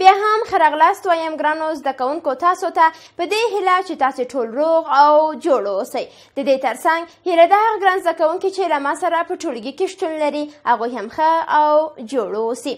بیا هم ښه راغلاست وایم ګرانو زده کوونکو تاسو ته په دې هیله چې تاسې ټول روغ او جوړ اوسئ د دې ترڅنګ هیله ده هغه ګران زده کوونکي چې له ما سره په ټولګي کې شتون لري هغوی هم ښه او جوړ اوسي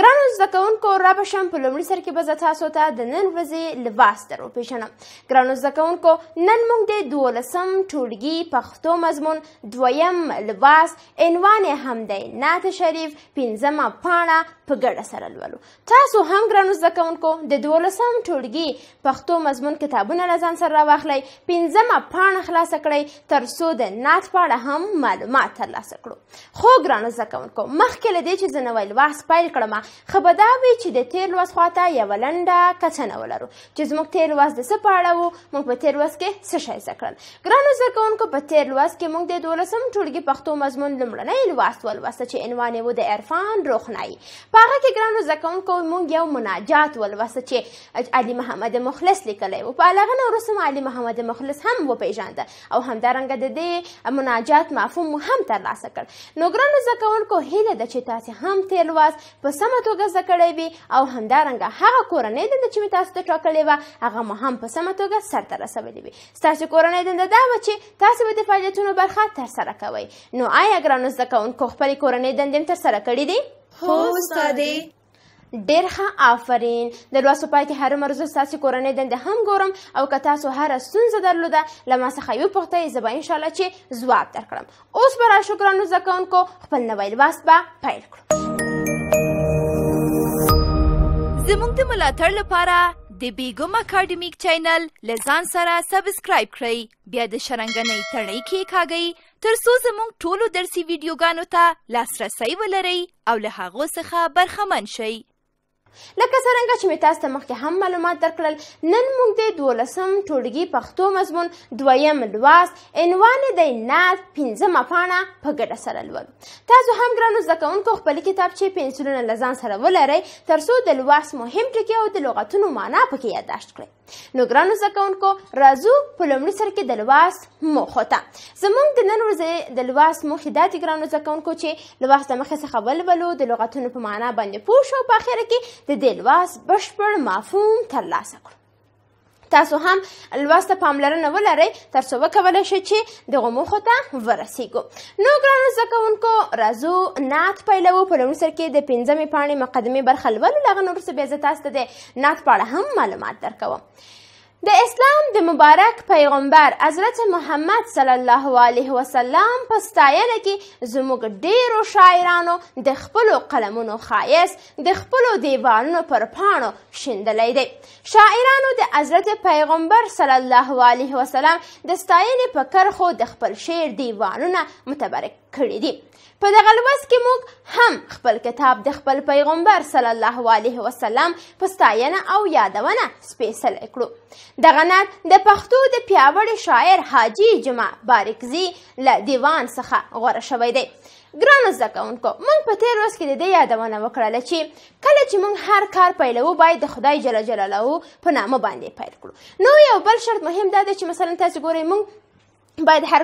ګرانو زده کوونکو را به شم په لومړي سر کې به زه تاسو ته د نن ورځې لباس در وپېژنم ګرانو زده کوونکو نن موږ د دولسم ټولګي پښتو مضمون دویم لباس عنوان یې هم دی نعت شریف پنځمه پاڼه په ګډه سره لولو تاسو هم ګرانو ګرانو زده کوونکو د دولسم ټولګي پښتو مضمون کتابونه له ځان سره راواخلئ پنځمه پاڼه خلاصه کړئ تر څو د نعت په اړه هم معلومات ترلاسه کړو خو ګرانو زده کوونکو مخکې له دې چې زه نوی لوست پیل کړم ښه به دا وي چې د تېر لوست خواته یوه لنډه کتنه ولرو چې زموږ تېر لوست د څه په اړه و موږ په تېر لوست کې څه شی زده کړل ګرانو زده کوونکو په تېر لوست کې موږ د دولسم ټولګي پښتو مضمون لومړنی لوست ولوسته چې عنوان یې و د عرفان روښنایي په هغه کې ګرانو زده کوونکو موږ یو منایي مناجات ولوسه چې علي محمد مخلص لیکلی و په علاوه نه وروسته علي محمد مخلص هم وپیژانده او همدارنګه د دې مناجات مفهوم هم ترلاسه کړ نو ګرانو زده کوونکو هیله ده چې تاسې هم تیر لوست په سمه توګه زده کړی وي او همدارنګه هغه کورنۍ دنده چې مې تاسو ته ټاکلې وه هغه مو هم په سمه توګه سرته رسولې وي ستاسو کورنۍ دنده دا وه چې تاسو به د فعالیتونو برخه ترسره کوئ نو آیا ګرانو زده کوونکو خپلې کورنۍ دندې هم ترسره کړي دي هو استادې ډیر ښه آفرین د لوست په پای کې هر مرزو ستاسې کورنۍ دندې هم ګورم او که تاسو هره ستونزه درلوده له ما څخه یو پوښتئ زه به انشاءالله چې ځواب درکړم اوس به راشو ګرانو زده کوونکو خپل نوی لوست به پیل کړو زموږ د ملاتړ لپاره د بیګم اکاډمیک چینل له ځان سره سبسکرایب کړئ بیا د شرنګنۍ تڼۍ کېکاږئ ترڅو زموږ ټولو درسي ویډیوګانو ته لاسرسی ولرئ او له هغو څخه برخمن شئ لکه څرنګه چې مې تاسو ته مخکې هم معلومات درکړل نن موږ د دولسم ټولګي پښتو مضمون دویم لوست عنوان یې د ناز پنځمه پاڼه په ګډه سره لولو تاسو هم ګرانو زده کوونکو خپلې کتابچې پنسلونه له ځان سره ولرئ تر څو د لوست مهم ټکي او د لغتونو معنا پکې یادداشت کړئ نو ګرانو زده کوونکو راځو په لومړي سر کې د لوست موخو ته زموږ د نن ورځې د لوست موخې دا دي ګرانو زده کوونکو چې لوست د مخې څخه ولولو د لغتونو په معنا باندې پوه شو په اخره کې د دې لوست بشپړ مفهوم ترلاسه کړو تاسو هم لوسته پاملرنه ولرئ ترڅو وکولی شئ چې دغو موخو ته ورسیږو نو ګرانو زده کوونکو راځو نعت پیلوو په لومړي سر کې د پنځمې پاڼې مقدمې برخه لولو له هغه نه وروسته بیا زه تاسو ته د نعت په اړه هم معلومات درکوم د اسلام د مبارک پیغمبر حضرت محمد صلی الله علیه وسلم په ستاینه کې زموږ ډیرو شاعرانو د خپلو قلمونو ښایست د خپلو دیوالونو پر پاڼو شیندلی دی شاعرانو د حضرت پیغمبر صلی الله علیه وسلم د ستاینې په کرښو د خپل شعر دیوالونه متبرک کړي دي په دغه لوست کې موږ هم خپل کتاب د خپل پیغمبر صلی الله علیه وسلم په ستاینه او یادونه سپېڅلی کړو دغه نعت د پښتو د پیاوړي شاعر حاجي جمعه بارکزي له دیوان څخه غوره شوی دی ګرانو زده کوونکو موږ په تېر ورځ کې د دې یادونه وکړله چې کله چې موږ هر کار پیلوو باید د خدای جل جلاله په نامه باندې پیل کړو نو یو بل شرط مهم دا دی چې مثلا تاسو ګورئ موږ باید هر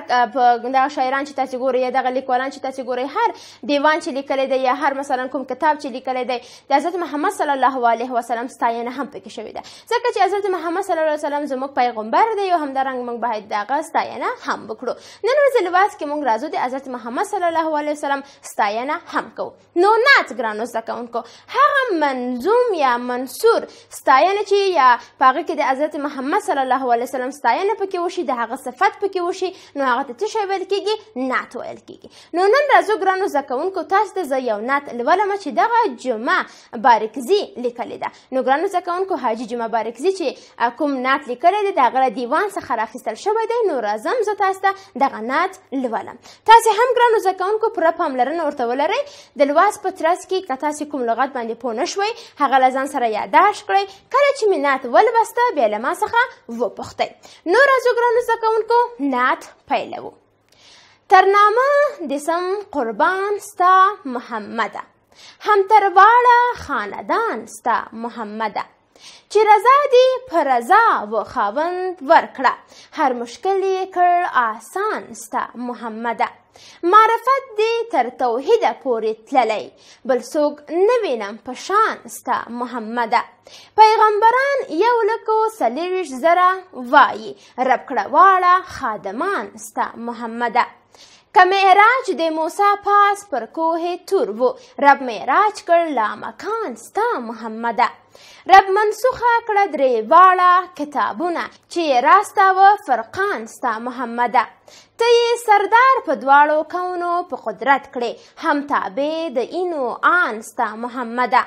دغه شاعران چې تاسو ګورئ یا دغه لیکوالان چې تاسو ګورئ هر دیوان چې لیکلی دی یا هر مثلا کوم کتاب چې لیکلی دی د حضرت محمد صلی الله علیه وسلم ستاینه هم پکې شوې ده ځکه چې حضرت محمد صلی الله علیه وسلم زموږ پیغمبر دی او همدارنګه موږ باید دغه ستاینه هم وکړو نن ورځ لباس کې موږ راځو د حضرت محمد صلی الله علیه وسلم ستاینه هم کوو نو نات ګرانو زده کوونکو هغه منظوم یا منصور ستاینه چې یا په هغه کې د حضرت محمد صلی الله علیه وسلم ستاینه پکې وشي د هغه صفت پکې وشي شي نو هغه ته څه شی ویل کیږي نعت ویل کیږي نو نن راځو ګرانو زده کوونکو تاسو ته زه یو نعت لولم چې دغه جمعه بارکزي لیکلې ده نو ګرانو زده کوونکو حاجي جمعه بارکزي چې کوم نعت لیکلی دی د هغه دیوان څخه راخیستل شوی دی نو راځم زه تاسو ته دغه نعت لولم تاسو هم ګرانو زده کوونکو پوره پاملرنه ورته ولرئ د لواس په ترڅ کې که تاسو کوم لغت باندې پوه نه شوئ هغه له ځان سره یاداشت کړئ کله چې مې نعت ولوسته بیا له ما څخه وپوښتئ نو راځو ګرانو زده کوونکو نعت جماعت پیلوو ترنامه دسم قربان ستا محمده هم ترواړه خاندان ستا محمده چې رضا دې په رضا و خاوند ورکړه هر مشکل یې کړ آسان ستا محمده معرفت دې تر توحیده پورې تللی بل څوک نه وینم په شان ستا محمده پیغمبران یو لکو څلېرویشت زره وایي رب کړه واړه خادمان ستا محمده که معراج د موسی پاس پر کوه تور و رب معراج کړ لا مکان ستا محمده رب منسوخه کړه درې واړه کتابونه چې راستاوه فرقان ستا محمده ته یې سردار په دواړو کونو په قدرت کړې هم تابع د اینو آن ستا محمده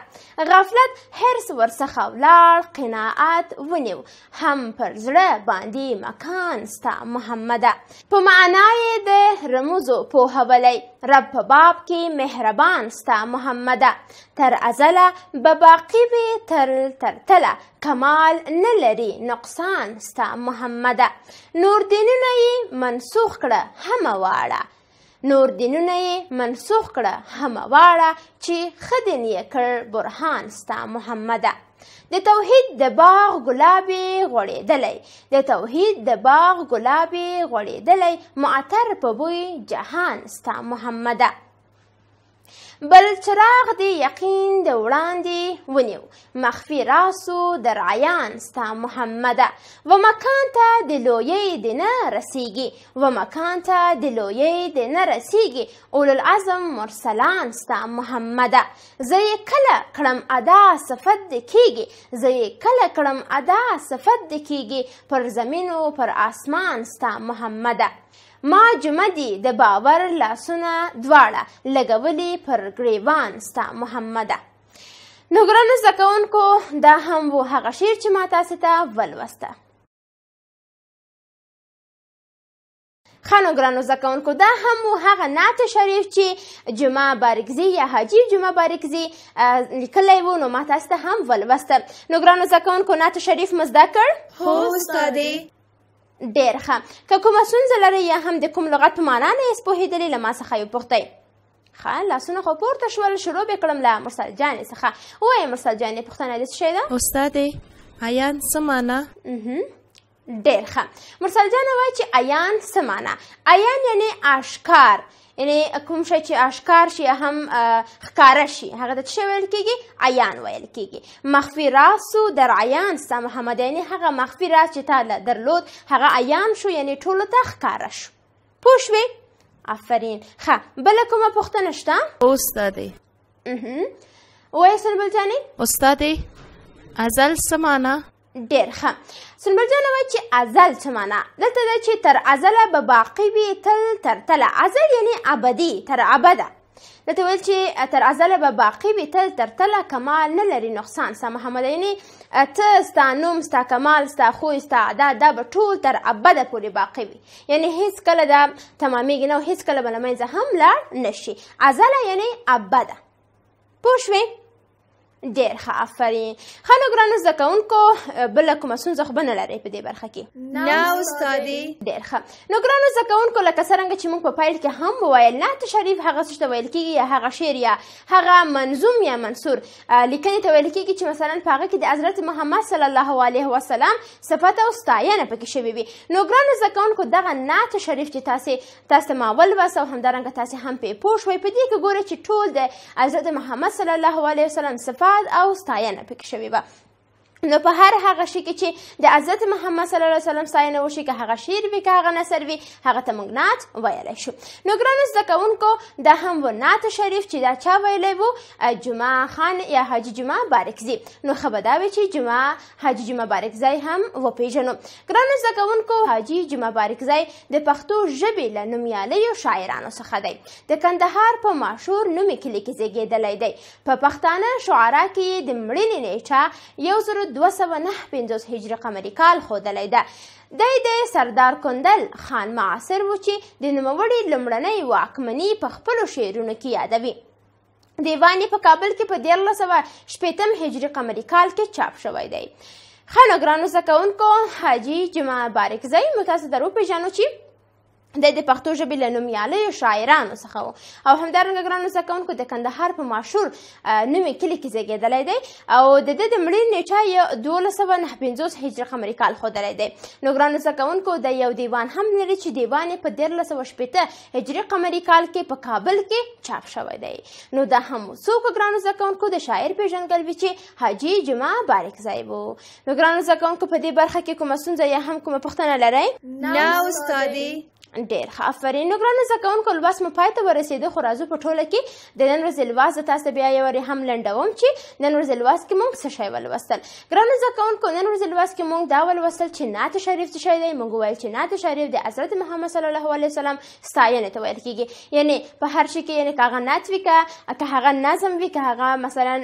غفلت حرس ورڅخه ولاړ قناعت ونیو هم پر زړه باندې مکان ستا محمده په معنا یې د رموزو پوهولی رب په باب کې مهربان ستا محمده تر ازله به باقي وي تر تل ترتله کمال نه لري نقصان ستا محمده نور دینونه یې منسوخ کړه همه واړه نور دینونه یې منسوخ کړه همه واړه چې ښه دین یې کړ برهان ستا محمده د توحید د باغ ګلابې غوړېدلی د توحید د باغ ګلابې غوړېدلی معطر په بوی جهان ستا محمده بل څراغ دې یقین د وړاندې ونیو مخفي راسو د رعیان ستا محمده و مکان ته د لویې د نه رسیږي و مکان ته د لویې د نه رسیږي اول العزم مرسلان ستا محمده زه یې کله کړم ادا صفت د کیږي زه یې کله کړم ادا صفت د کیږي پر زمینو پر آسمان ستا محمده ما جمعه دي د باور لاسونه دواړه لګولي پر ګریوان ستا محمده نو ګرانو زده کوونکو دا هم و هغه شعر چې ما تاسې ته ولوسته ښه نو ګرانو زده کوونکو دا هم و هغه نعت شریف چې جمعه بارکزي یا حاجي جمعه بارکزي لیکلی و نو ما تاسې ته هم ولوسته نو ګرانو زده کوونکو نعت شریف مو زده کړ هو استادې ډیر ښه که کومه ستونزه لرئ یا هم د کوم لغت په معنا نه یاست پوهېدلي له ما څخه یې وپوښتئ ښه لاسونه خو پورته شول شروع به کړم له مرسل جانې څخه وایه مرسل جانې پوښتنه دې څه شی ده استادې عیان څه معنا ډیر ښه مرسل جان وایي چې عیان څه معنا عیان یعنی آشکار یعنی کوم شی چې آشکار شي هم ښکاره شي هغه ته څه ویل کېږي عیان ویل کېږي مخفي راسو در عیان ستا محمد یعنی هغه مخفي راس چې تا درلود هغه عیان شو یعنی ټولو ته ښکاره شو پوه شوې آفرین ښه بله کومه پوښتنه شته استادې وایي سربل جانې استادې ازل څه معنا ډیر ښه سنبل جان وایي چې ازل څه معنا دلته ده چې تر ازله به باقی وي تل تر تله ازل یعنی ابدي تر ابده دته ویل چې تر ازله به باقی وي تل تر تله کمال نه لري نقصان سم محمد یعنی ته ستا نوم ستا کمال ستا خوی ستا ادا دا به ټول تر ابده پورې باقی وي یعنی هیڅ کله دا تمامیږي نه او هیڅ کله به له منځه هم لاړ نشي ازله یعنی ابده پوه شوې ډیر ښه آفرین ښه نو ګرانو زده کوونکو بله کومه ستونزه خو به نه لرئ په دې برخه کې نه استادې ډیر ښه نو ګرانو زده کوونکو لکه څرنګه چې موږ په پیل کې هم وویل نعت شریف هغه څه ته ویل کېږي یا هغه شعر یا هغه منظوم یا منصور لیکنې ته ویل کېږي چې مثلا په هغه کې د حضرت محمد صلی الله علیه وسلم صفت او ستاینه پکې شوې وي نو ګرانو زده کوونکو دغه نعت شریف چې تاسې تاسو ته ما ولوسه او همدارنګه تاسې هم پرې پوه شوئ په دې کې ګورئ چې ټول د حضرت محمد صلی الله علیه وسلم صفت مفاد او ستاینه پکې شوې وه نو په هر هغه شي کې چې د حضرت محمد صلی الله علیه وسلم ستاینه وشي که هغه شعر وي که هغه نثر وي هغه ته موږ نعت ویلی شو نو ګرانو زده کوونکو دا هم و نعت شریف چې دا چا ویلی و جمعه خان یا حاجي جمعه بارکزي نو ښه به دا وي چې جمعه حاجي جمعه بارکزی هم وپېژنو ګرانو زده کوونکو حاجي جمعه بارکزی د پښتو ژبې له نومیالیو شاعرانو څخه دی د کندهار په ماشور نومي کلي کې زیږېدلی دی په پښتانه شعرا کې د مړینې نیټه یو زرو 259 هجری قمری کال ښودلی ده دی د سردار کندل خان معاصر و چې د نوموړي لومړنۍ واکمني په خپلو شعرونو کې یادوي دیوان په کابل کې په دیارلس سوه شپېتم هجري قمري کال کې چاپ شوی دی ښه نو ګرانو زده کوونکو حاجي جمعه بارکزی مو تاسو در وپېژنو چې د د پښتو ژبې له نومیالیو شاعرانو څخه و او همدارنګه ګرانو زده کوونکو د کندهار په ماشهور نوي کلي کې زیږېدلی دی او د ده د مړینې نېټه یې دولس سوه نهه پنځوس هجري قمري کال ښودلی دی نو ګرانو زده کوونکو د یو دیوان هم لري چې دیوان یې په دیارلس سوه شپېته هجري قمري کال کې په کابل کې چاپ شوی دی نو دا هم څوک ګرانو زده کوونکو د شاعر پېژندګلوي چې حاجي جمعه بارک صاحب و نو ګرانو زده کوونکو په دې برخه کې کومه ستونزه یا هم کومه پوښتنه لرئ نه استادې ډیر ښه افرین نو ګرانو زده کوونکو لوست مو پای ته ورسېده خو راځو په ټوله کې د نن ورځې لوست زه تاسو ته بیا یو وارې هم لنډوم چې نن ورځې لوست کې موږ څه شی ولوستل ګرانو زده کوونکو نن ورځې لوست کې موږ دا ولوستل چې نعت شریف څه شی دی موږ وویل چې نعت شریف د حضرت محمد صلی الله علیه وسلم ستاینې ته ویل کېږي یعنې په هر شي کې یعنې که هغه نعت وي که که هغه نظم وي که هغه مثلا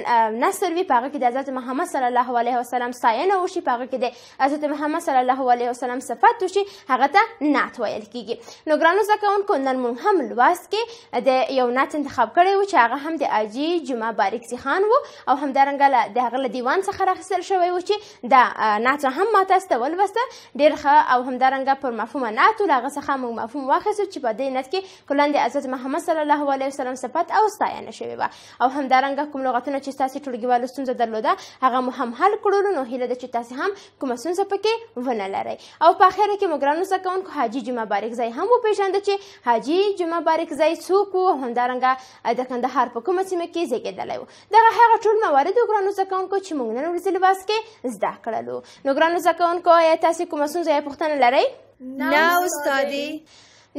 نثر وي په هغه کې د حضرت محمد صلی الله علیه وسلم ستاینه وشي په هغه کې د حضرت محمد صلی الله علیه وسلم صفت وشي هغه ته نعت ویل کېږي نو ګرانو زده کوونکو نن موږ هم لوست کې د یو نعت انتخاب کړی و چې هغه هم د حاجي جمعه بارکزي خان و او همدارنګه د هغه له دیوان څخه راخیستل شوی و چې دا نعت هم ما تاسو ته ولوسته ډېر ښه او همدارنګه پر مفهومه نعت و له هغه څخه موږ مفهوم واخیستو چې په دې نعت کې کلن د حضرت محمد صلی الله علیه وسلم صفت او ستاینه شوې وه او همدارنګه کوم لغتونه چې تاسو ټولګیوالو ستونزه درلوده هغه مو هم حل کړو نو هیله ده چې تاسو هم کومه ستونزه پکې ونه لرئ او په اخر کې موږ ګرانو زده کوونکو حاجي جمعه بارکزي زی هم وپیژنده چې حاجی جمعه بارک زی څوک و همدارنګه د کندهار په کومه سیمه کې زیږېدلی و دغه هغه ټول موارد و ګرانو زده کوونکو چې موږ نن ورځې لباس کې زده کړلو نو ګرانو زده کوونکو ایا تاسې کومه ستونزه یا پوښتنه لرئ نه استادې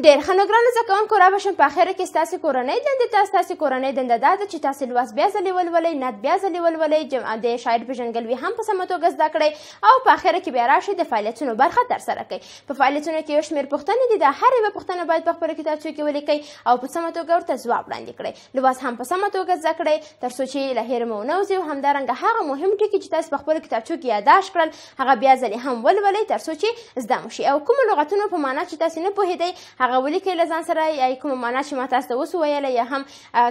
ډیر ښه نو ګرانو زده کوونکو را به شم په اخره کې ستاسې کورنۍ دندې ته ستاسې کورنۍ دنده دا ده چې تاسې لوست بیا ځلې ولولئ نعت بیا ځلې ولولئ د شاعر پېژندګلوي هم په سمه توګه زده کړئ او په اخره کې بیا راشئ د فعالیتونو برخه ترسره کړئ په فعالیتونو کې یو شمېر پوښتنې دي دا هر یوه پوښتنه باید په خپلو کتابچو کې ولیکئ او په سمه توګه ورته ځواب وړاندې کړئ لوست هم په سمه توګه زده کړئ تر څو چې له هېر مو ونه وځي او همدارنګه هغه مهم ټکي چې تاسې په خپلو کتابچو کې یاداشت کړل هغه بیا ځلې هم ولولئ تر څو چې زده مو شي او کومو لغتونو په معنا چې تاسې نه پوهېدئ هغه ولیکئ له ځان سره یا کومه معنا چې ما تاسو ته اوس وویله یا هم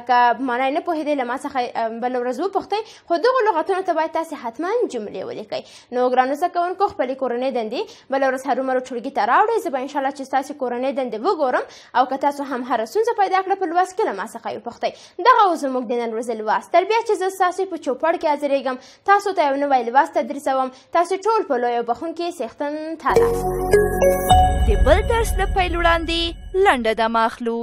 که معنا نه پوهېدئ له ما څخه بله ورځ وپوښتئ خو دغو لغتونو ته باید تاسې حتما جملې ولیکئ نو ګرانو زده کوونکو خپلې کورنۍ دندې بله ورځ هرومرو ټولګي ته راوړئ زه به انشاءالله چې ستاسې کورنۍ دندې وګورم او که تاسو هم هره ستونزه پیدا کړه په لوست کې له ما څخه یې وپوښتئ دغه اوس زموږ د نن ورځې لوست تر بیا چې زه ستاسې په چوپړ کې حاضرېږم تاسو ته یو نوی لوست تدریسوم تاسو ټول په لویو بخونکي سیختن تاله د بل درس د پیل وړاندې لنډه دمه اخلو.